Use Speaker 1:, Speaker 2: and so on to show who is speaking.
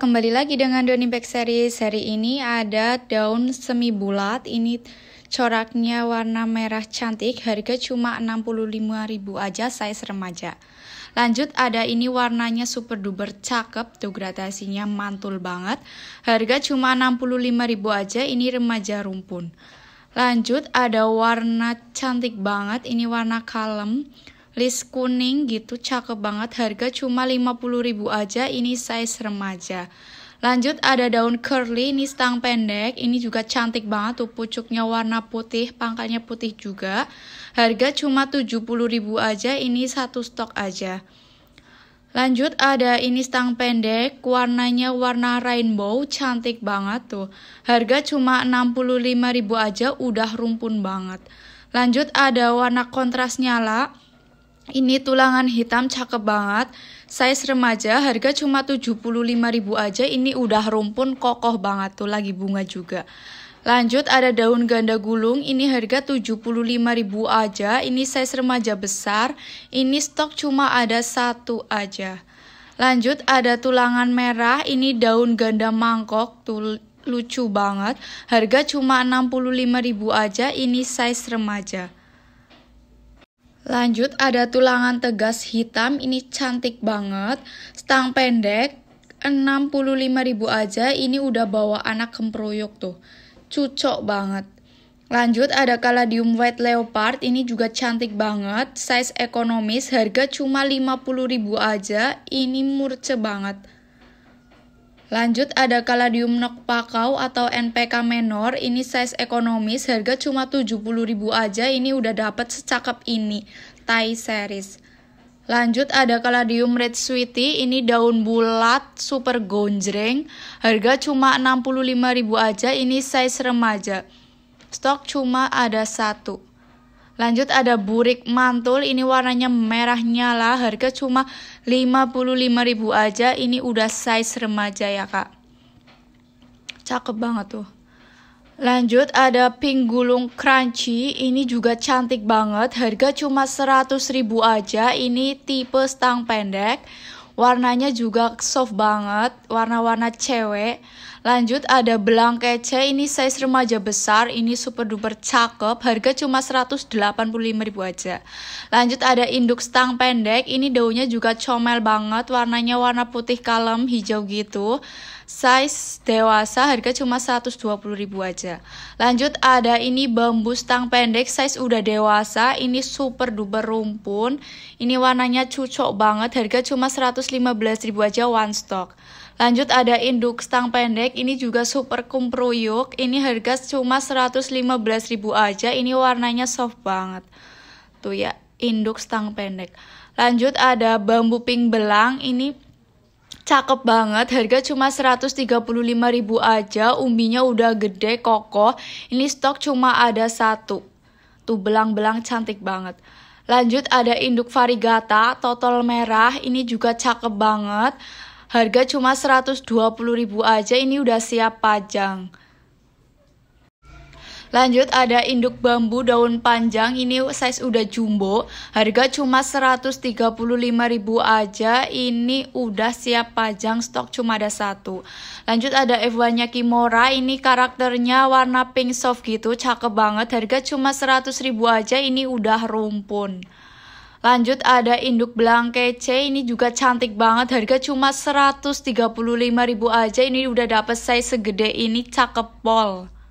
Speaker 1: kembali lagi dengan Doni Back Series. Hari ini ada daun semi bulat. Ini coraknya warna merah cantik. Harga cuma 65.000 aja size remaja. Lanjut ada ini warnanya super duper cakep. Tuh gradasinya mantul banget. Harga cuma 65.000 aja. Ini remaja rumpun. Lanjut ada warna cantik banget. Ini warna kalem list kuning gitu cakep banget harga cuma 50000 ribu aja ini size remaja lanjut ada daun curly ini stang pendek ini juga cantik banget tuh pucuknya warna putih pangkalnya putih juga harga cuma 70000 ribu aja ini satu stok aja Lanjut ada ini stang pendek, warnanya warna rainbow, cantik banget tuh. Harga cuma 65.000 aja udah rumpun banget. Lanjut ada warna kontras nyala. Ini tulangan hitam cakep banget. Size remaja harga cuma 75.000 aja. Ini udah rumpun kokoh banget tuh lagi bunga juga. Lanjut ada daun ganda gulung. Ini harga 75.000 aja. Ini size remaja besar. Ini stok cuma ada satu aja. Lanjut ada tulangan merah. Ini daun ganda mangkok. Tuh lucu banget. Harga cuma 65.000 aja. Ini size remaja. Lanjut ada tulangan tegas hitam ini cantik banget, stang pendek ribu aja ini udah bawa anak kemproyok tuh. Cucok banget. Lanjut ada Caladium White Leopard ini juga cantik banget, size ekonomis, harga cuma ribu aja, ini murce banget. Lanjut ada kaladium nokpakau atau NPK menor, ini size ekonomis, harga cuma 70.000 aja, ini udah dapat secakap ini, Thai series. Lanjut ada kaladium red sweetie, ini daun bulat, super gonjreng, harga cuma 65.000 aja, ini size remaja. Stok cuma ada satu. Lanjut ada burik mantul, ini warnanya merah nyala, harga cuma 55.000 aja, ini udah size remaja ya kak. Cakep banget tuh. Lanjut ada pink gulung crunchy, ini juga cantik banget, harga cuma 100.000 aja, ini tipe stang pendek. Warnanya juga soft banget, warna-warna cewek. Lanjut ada belang kece, ini size remaja besar, ini super duper cakep, harga cuma 185 ribu aja. Lanjut ada induk stang pendek, ini daunnya juga comel banget, warnanya warna putih kalem, hijau gitu. Size dewasa harga cuma 120.000 aja. Lanjut ada ini bambu stang pendek size udah dewasa, ini super duper rumpun. Ini warnanya cucok banget, harga cuma 115.000 aja one stock. Lanjut ada induk stang pendek, ini juga super kumpruyuk, ini harga cuma 115.000 aja, ini warnanya soft banget. Tuh ya, induk stang pendek. Lanjut ada bambu pink belang, ini cakep banget. Harga cuma 135.000 aja, umbinya udah gede kokoh. Ini stok cuma ada satu. Tuh belang-belang cantik banget. Lanjut ada induk varigata total merah, ini juga cakep banget. Harga cuma 120.000 aja, ini udah siap pajang. Lanjut ada induk bambu daun panjang ini size udah jumbo. Harga cuma 135 ribu aja. Ini udah siap pajang stok cuma ada satu. Lanjut ada Evanya Kimora ini karakternya warna pink soft gitu, cakep banget. Harga cuma 100 ribu aja. Ini udah rumpun. Lanjut ada induk belang kece ini juga cantik banget harga cuma 135.000 aja ini udah dapet size segede ini cakep pol.